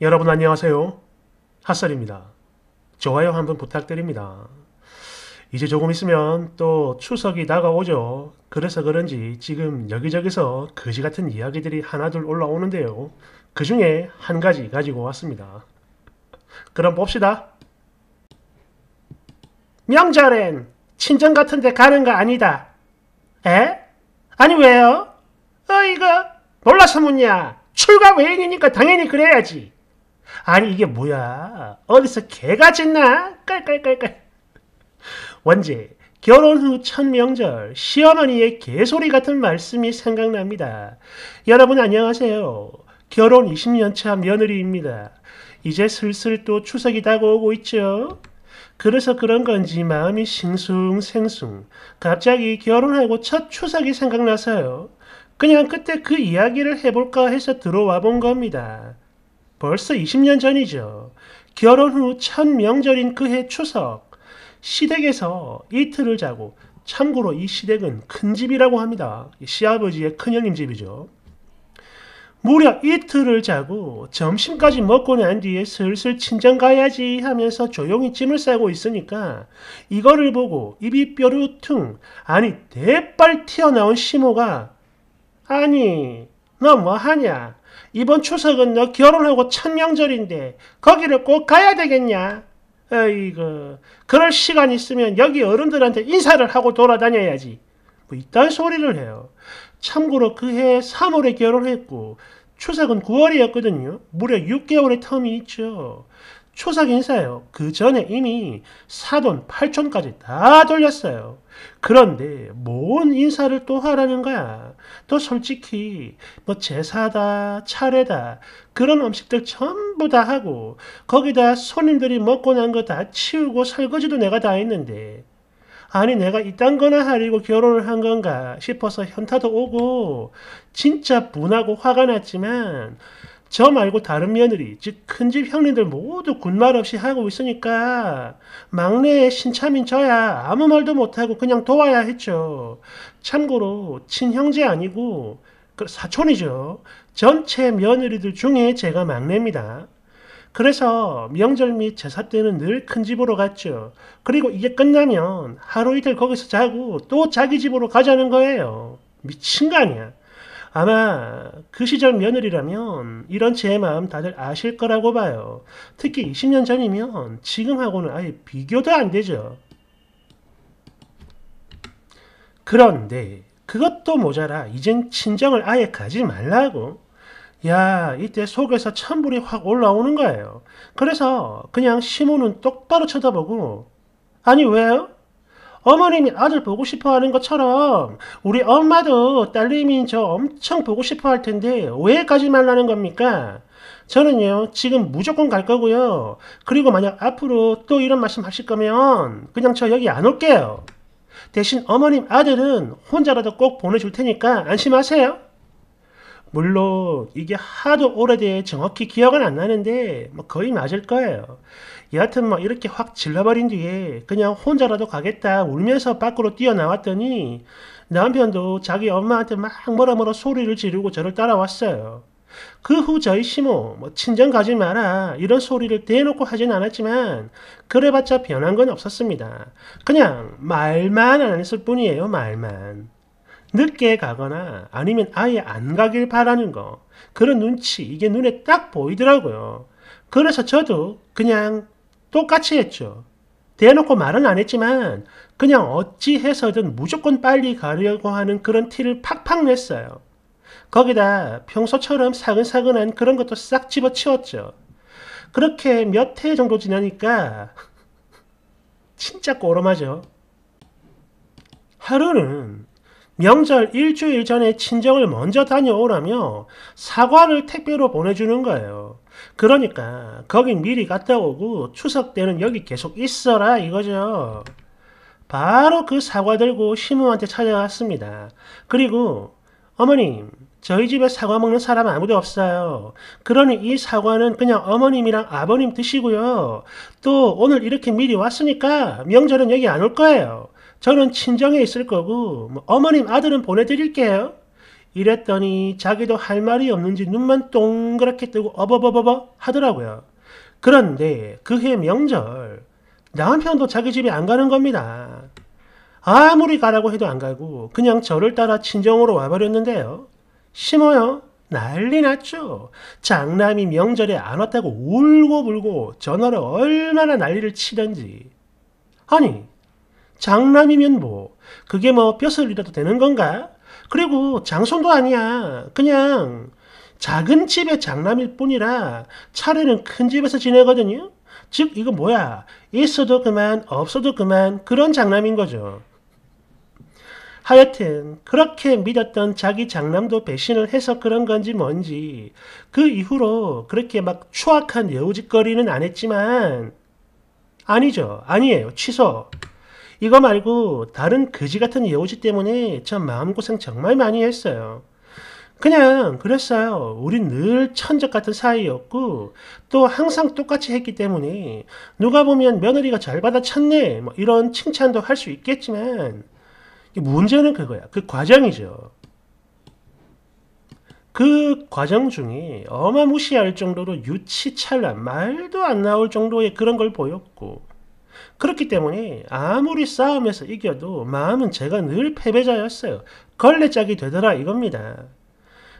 여러분 안녕하세요. 핫설입니다. 좋아요 한번 부탁드립니다. 이제 조금 있으면 또 추석이 다가오죠. 그래서 그런지 지금 여기저기서 거지 같은 이야기들이 하나둘 올라오는데요. 그 중에 한 가지 가지고 왔습니다. 그럼 봅시다. 명절엔 친정 같은데 가는 거 아니다. 에? 아니 왜요? 어이거 몰라서 묻냐? 출가 외인이니까 당연히 그래야지. 아니 이게 뭐야 어디서 개가 짖나 깔깔깔깔 원지 결혼 후 첫 명절 시어머니의 개소리 같은 말씀이 생각납니다 여러분 안녕하세요 결혼 20년차 며느리입니다 이제 슬슬 또 추석이 다가오고 있죠 그래서 그런 건지 마음이 싱숭생숭 갑자기 결혼하고 첫 추석이 생각나서요 그냥 그때 그 이야기를 해볼까 해서 들어와 본 겁니다 벌써 20년 전이죠. 결혼 후 첫 명절인 그 해 추석, 시댁에서 이틀을 자고, 참고로 이 시댁은 큰 집이라고 합니다. 시아버지의 큰형님 집이죠. 무려 이틀을 자고 점심까지 먹고 난 뒤에 슬슬 친정 가야지 하면서 조용히 짐을 싸고 있으니까 이거를 보고 입이 뾰루퉁 아니 대빨 튀어나온 시모가 아니 너 뭐하냐 이번 추석은 너 결혼하고 천명절인데 거기를 꼭 가야 되겠냐? 어이그 그럴 시간 있으면 여기 어른들한테 인사를 하고 돌아다녀야지. 뭐 이딴 소리를 해요. 참고로 그해 3월에 결혼했고 추석은 9월이었거든요. 무려 6개월의 텀이 있죠. 초사인사예요그 전에 이미 사돈, 팔촌까지 다 돌렸어요. 그런데 뭔 인사를 또 하라는 거야. 또 솔직히 뭐 제사다, 차례다 그런 음식들 전부 다 하고 거기다 손님들이 먹고 난 거 다 치우고 설거지도 내가 다 했는데 아니 내가 이딴 거나 하려고 결혼을 한 건가 싶어서 현타도 오고 진짜 분하고 화가 났지만 저 말고 다른 며느리, 즉큰집 형님들 모두 군말 없이 하고 있으니까 막내의 신참인 저야 아무 말도 못하고 그냥 도와야 했죠. 참고로 친형제 아니고 그 사촌이죠. 전체 며느리들 중에 제가 막내입니다. 그래서 명절 및 제사 때는 늘 큰 집으로 갔죠. 그리고 이게 끝나면 하루 이틀 거기서 자고 또 자기 집으로 가자는 거예요. 미친 거 아니야. 아마 그 시절 며느리라면 이런 제 마음 다들 아실 거라고 봐요. 특히 20년 전이면 지금하고는 아예 비교도 안 되죠. 그런데 그것도 모자라 이젠 친정을 아예 가지 말라고. 야, 이때 속에서 찬불이 확 올라오는 거예요. 그래서 그냥 시무는 똑바로 쳐다보고, 아니 왜요? 어머님이 아들 보고 싶어 하는 것처럼 우리 엄마도 딸내미인 저 엄청 보고 싶어 할 텐데 왜 가지 말라는 겁니까? 저는요 지금 무조건 갈 거고요 그리고 만약 앞으로 또 이런 말씀 하실 거면 그냥 저 여기 안 올게요 대신 어머님 아들은 혼자라도 꼭 보내줄 테니까 안심하세요 물론 이게 하도 오래돼 정확히 기억은 안 나는데 뭐 거의 맞을 거예요 여하튼 뭐 이렇게 확 질러버린 뒤에 그냥 혼자라도 가겠다 울면서 밖으로 뛰어나왔더니 남편도 자기 엄마한테 막 뭐라뭐라 소리를 지르고 저를 따라왔어요. 그 후 저희 시모, 뭐 친정 가지 마라 이런 소리를 대놓고 하진 않았지만 그래봤자 변한 건 없었습니다. 그냥 말만 안 했을 뿐이에요. 말만. 늦게 가거나 아니면 아예 안 가길 바라는 거 그런 눈치 이게 눈에 딱 보이더라고요. 그래서 저도 그냥 똑같이 했죠. 대놓고 말은 안 했지만 그냥 어찌해서든 무조건 빨리 가려고 하는 그런 티를 팍팍 냈어요. 거기다 평소처럼 사근사근한 그런 것도 싹 집어치웠죠. 그렇게 몇 해 정도 지나니까 진짜 꼬름하죠. 하루는 명절 일주일 전에 친정을 먼저 다녀오라며 사과를 택배로 보내주는 거예요. 그러니까 거긴 미리 갔다 오고 추석 때는 여기 계속 있어라 이거죠. 바로 그 사과 들고 시모한테 찾아갔습니다. 그리고 어머님 저희 집에 사과 먹는 사람 아무도 없어요. 그러니 이 사과는 그냥 어머님이랑 아버님 드시고요. 또 오늘 이렇게 미리 왔으니까 명절은 여기 안 올 거예요. 저는 친정에 있을 거고 뭐 어머님 아들은 보내드릴게요. 이랬더니 자기도 할 말이 없는지 눈만 동그랗게 뜨고 어버버버버 하더라고요. 그런데 그 해 명절 남편도 자기 집에 안 가는 겁니다. 아무리 가라고 해도 안 가고 그냥 저를 따라 친정으로 와버렸는데요. 심어요. 난리 났죠. 장남이 명절에 안 왔다고 울고불고 전화로 얼마나 난리를 치던지. 아니 장남이면 뭐 그게 뭐 뼈를 이라도 되는 건가? 그리고 장손도 아니야. 그냥 작은 집의 장남일 뿐이라 차례는 큰 집에서 지내거든요. 즉 이거 뭐야? 있어도 그만 없어도 그만 그런 장남인 거죠. 하여튼 그렇게 믿었던 자기 장남도 배신을 해서 그런 건지 뭔지 그 이후로 그렇게 막 추악한 여우짓거리는 안 했지만 아니죠. 아니에요. 취소. 이거 말고 다른 그지 같은 예우지 때문에 참 마음고생 정말 많이 했어요. 그냥 그랬어요. 우린 늘 천적 같은 사이였고 또 항상 똑같이 했기 때문에 누가 보면 며느리가 잘 받아쳤네 뭐 이런 칭찬도 할 수 있겠지만 문제는 그거야. 그 과정이죠. 그 과정 중에 어마무시할 정도로 유치찰나 말도 안 나올 정도의 그런 걸 보였고 그렇기 때문에 아무리 싸움에서 이겨도 마음은 제가 늘 패배자였어요. 걸레짝이 되더라 이겁니다.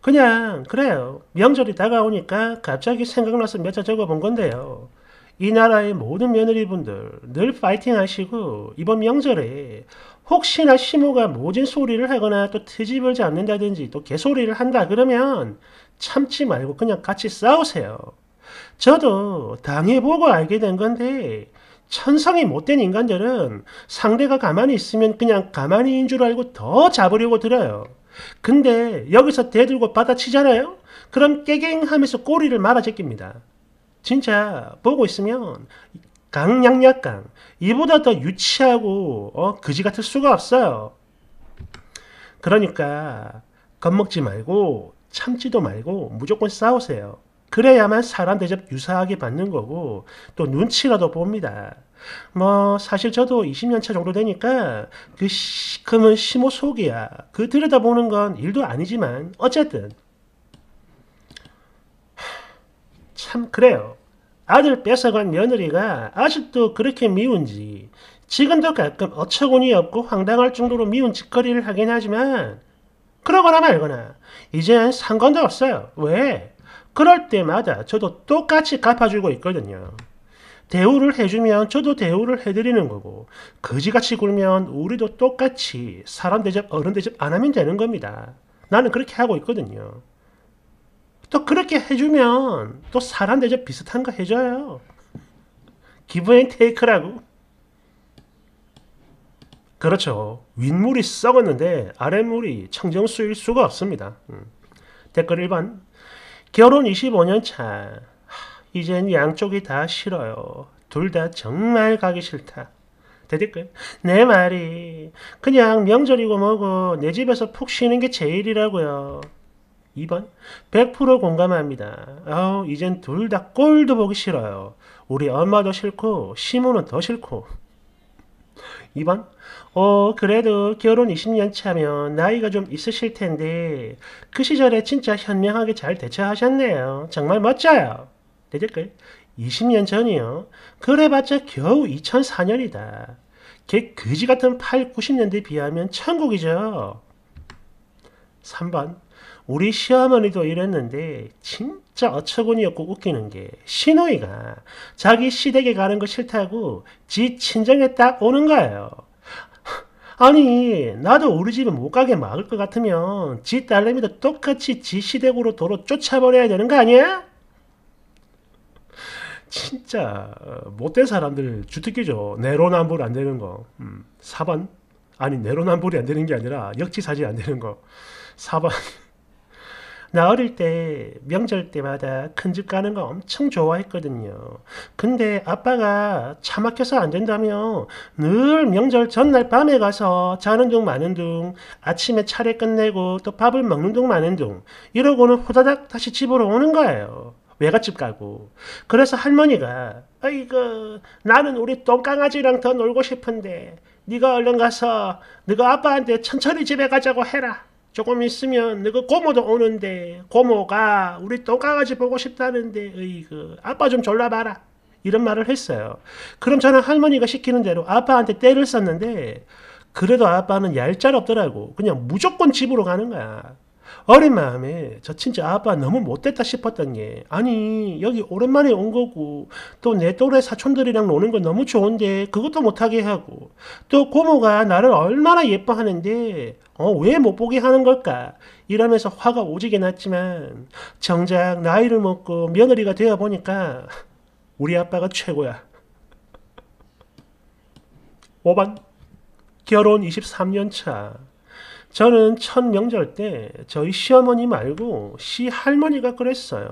그냥 그래요. 명절이 다가오니까 갑자기 생각나서 몇 자 적어본 건데요. 이 나라의 모든 며느리분들 늘 파이팅 하시고 이번 명절에 혹시나 시모가 모진 소리를 하거나 또 트집을 잡는다든지 또 개소리를 한다 그러면 참지 말고 그냥 같이 싸우세요. 저도 당해보고 알게 된 건데 천성이 못된 인간들은 상대가 가만히 있으면 그냥 가만히인 줄 알고 더 잡으려고 들어요. 근데 여기서 대들고 받아치잖아요? 그럼 깨갱하면서 꼬리를 말아 제낍니다. 진짜 보고 있으면 강약약강 이보다 더 유치하고 어, 그지 같을 수가 없어요. 그러니까 겁먹지 말고 참지도 말고 무조건 싸우세요. 그래야만 사람 대접 유사하게 받는 거고 또 눈치가 더 봅니다. 뭐 사실 저도 20년차 정도 되니까 그 시큼은 심호 속이야. 그 들여다보는 건 일도 아니지만 어쨌든 참 그래요. 아들 뺏어간 며느리가 아직도 그렇게 미운지 지금도 가끔 어처구니 없고 황당할 정도로 미운 짓거리를 하긴 하지만 그러거나 말거나 이젠 상관도 없어요. 왜? 그럴 때마다 저도 똑같이 갚아주고 있거든요. 대우를 해주면 저도 대우를 해드리는 거고 거지같이 굴면 우리도 똑같이 사람 대접 어른 대접 안 하면 되는 겁니다. 나는 그렇게 하고 있거든요. 또 그렇게 해주면 또 사람 대접 비슷한 거 해줘요. 기브앤테이크라고. 그렇죠. 윗물이 썩었는데 아랫물이 청정수일 수가 없습니다. 음. 댓글 1번 결혼 25년 차. 이젠 양쪽이 다 싫어요. 둘 다 정말 가기 싫다. 대댓글. 내 말이 그냥 명절이고 뭐고 내 집에서 푹 쉬는 게 제일이라고요. 2번 100% 공감합니다. 어우 이젠 둘 다 꼴도 보기 싫어요. 우리 엄마도 싫고 시모는 더 싫고 2번 어, 그래도 결혼 20년 차면 나이가 좀 있으실 텐데 그 시절에 진짜 현명하게 잘 대처하셨네요. 정말 멋져요. 내 댓글 20년 전이요. 그래봤자 겨우 2004년이다. 개 그지 같은 8, 90년대 비하면 천국이죠. 3번 우리 시어머니도 이랬는데 진짜 어처구니 없고 웃기는 게 시누이가 자기 시댁에 가는 거 싫다고 지 친정에 딱 오는 거예요. 아니 나도 우리 집에 못 가게 막을 것 같으면 지 딸내미도 똑같이 지 시댁으로 도로 쫓아버려야 되는 거 아니야? 진짜 어, 못된 사람들 주특기죠. 내로남불 안 되는 거. 음, 4번 아니 내로남불이 안 되는 게 아니라 역지사지 안 되는 거. 4번 나 어릴 때 명절 때마다 큰집 가는 거 엄청 좋아했거든요. 근데 아빠가 차 막혀서 안 된다며 늘 명절 전날 밤에 가서 자는 둥 마는 둥 아침에 차례 끝내고 또 밥을 먹는 둥 마는 둥 이러고는 후다닥 다시 집으로 오는 거예요. 외갓집 가고 그래서 할머니가 아이고 나는 우리 똥강아지랑 더 놀고 싶은데 네가 얼른 가서 네가 아빠한테 천천히 집에 가자고 해라. 조금 있으면 너그 고모도 오는데 고모가 우리 똥강아지 보고 싶다는데 으이그 아빠 좀 졸라봐라 이런 말을 했어요. 그럼 저는 할머니가 시키는 대로 아빠한테 떼를 썼는데 그래도 아빠는 얄짤 없더라고. 그냥 무조건 집으로 가는 거야. 어린 마음에 저 진짜 아빠 너무 못됐다 싶었던 게 아니 여기 오랜만에 온 거고 또 내 또래 사촌들이랑 노는 건 너무 좋은데 그것도 못하게 하고 또 고모가 나를 얼마나 예뻐하는데 어, 왜 못 보게 하는 걸까? 이러면서 화가 오지게 났지만 정작 나이를 먹고 며느리가 되어 보니까 우리 아빠가 최고야. 5번 결혼 23년 차 저는 첫 명절 때 저희 시어머니 말고 시할머니가 그랬어요.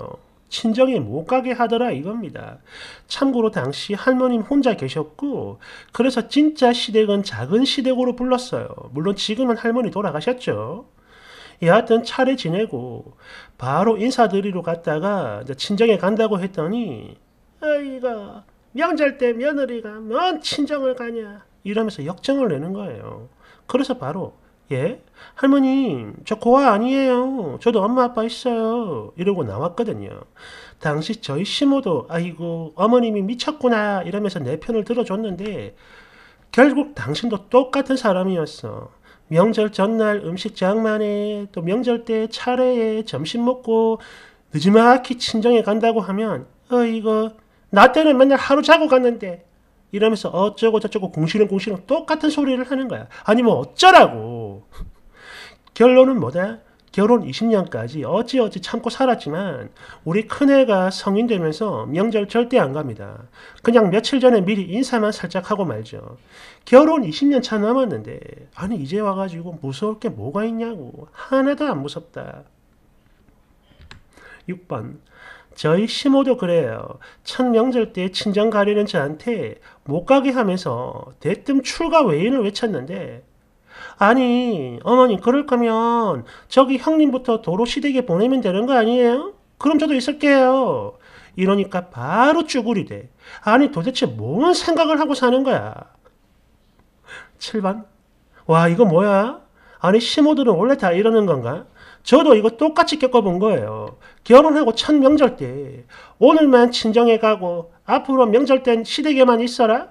친정에 못 가게 하더라 이겁니다. 참고로 당시 할머님 혼자 계셨고 그래서 진짜 시댁은 작은 시댁으로 불렀어요. 물론 지금은 할머니 돌아가셨죠. 예, 여하튼 차례 지내고 바로 인사드리러 갔다가 친정에 간다고 했더니 아이가 명절 때 며느리가 뭔 친정을 가냐 이러면서 역정을 내는 거예요. 그래서 바로 예? 할머니, 저 고아 아니에요. 저도 엄마 아빠 있어요. 이러고 나왔거든요. 당시 저희 시모도, 아이고, 어머님이 미쳤구나. 이러면서 내 편을 들어줬는데, 결국 당신도 똑같은 사람이었어. 명절 전날 음식 장만에, 또 명절 때 차례에 점심 먹고, 늦지막히 친정에 간다고 하면, 어이거, 나 때는 맨날 하루 자고 갔는데, 이러면서 어쩌고 저쩌고 공시렁공시렁 똑같은 소리를 하는 거야. 아니, 뭐 어쩌라고. 결론은 뭐다? 결혼 20년까지 어찌어찌 참고 살았지만 우리 큰애가 성인 되면서 명절 절대 안 갑니다. 그냥 며칠 전에 미리 인사만 살짝 하고 말죠. 결혼 20년 차 남았는데 아니 이제 와가지고 무서울 게 뭐가 있냐고 하나도 안 무섭다. 6번 저희 시모도 그래요. 첫 명절 때 친정 가려는 저한테 못 가게 하면서 대뜸 출가 외인을 외쳤는데 아니, 어머니, 그럴 거면 저기 형님부터 도로 시댁에 보내면 되는 거 아니에요? 그럼 저도 있을게요. 이러니까 바로 쭈구리 돼. 아니, 도대체 뭔 생각을 하고 사는 거야? 7번. 와, 이거 뭐야? 아니, 시모들은 원래 다 이러는 건가? 저도 이거 똑같이 겪어본 거예요. 결혼하고 첫 명절 때, 오늘만 친정에 가고, 앞으로 명절 땐 시댁에만 있어라?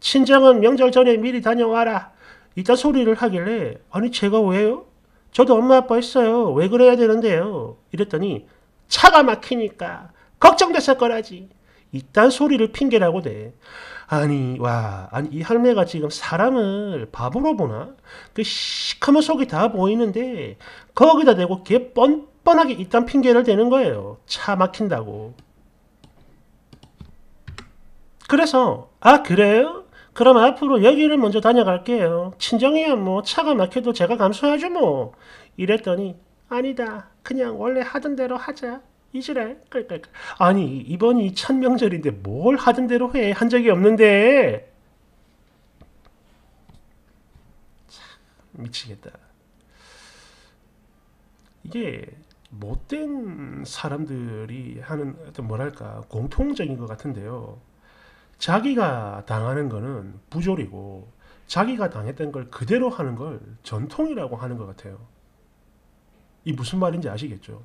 친정은 명절 전에 미리 다녀와라. 이따 소리를 하길래 아니 제가 왜요? 저도 엄마 아빠 했어요. 왜 그래야 되는데요? 이랬더니 차가 막히니까 걱정돼서 거라지. 이딴 소리를 핑계라고 돼. 아니 와 아니 이 할매가 지금 사람을 바보로 보나? 그 시커먼 속이 다 보이는데 거기다 대고 개 뻔뻔하게 이딴 핑계를 대는 거예요. 차 막힌다고. 그래서 아 그래요? 그럼 앞으로 여기를 먼저 다녀갈게요. 친정이야 뭐 차가 막혀도 제가 감수하죠 뭐. 이랬더니 아니다. 그냥 원래 하던 대로 하자. 이지랄 끌끌 아니 이번이 천명절인데 뭘 하던 대로 해 한 적이 없는데 참 미치겠다 이게 못된 사람들이 하는 어떤 뭐랄까 공통적인 것 같은데요 자기가 당하는 거는 부조리고 자기가 당했던 걸 그대로 하는 걸 전통이라고 하는 것 같아요. 이 무슨 말인지 아시겠죠?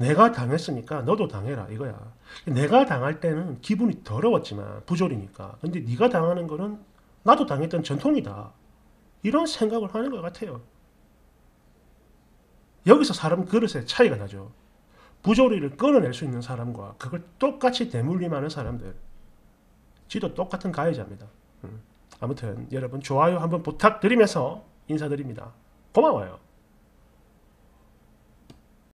내가 당했으니까 너도 당해라 이거야. 내가 당할 때는 기분이 더러웠지만 부조리니까. 근데 네가 당하는 거는 나도 당했던 전통이다. 이런 생각을 하는 것 같아요. 여기서 사람 그릇의 차이가 나죠. 부조리를 끊어낼 수 있는 사람과 그걸 똑같이 대물림하는 사람들. 지도 똑같은 가해자입니다. 음. 아무튼 여러분 좋아요 한번 부탁드리면서 인사드립니다. 고마워요.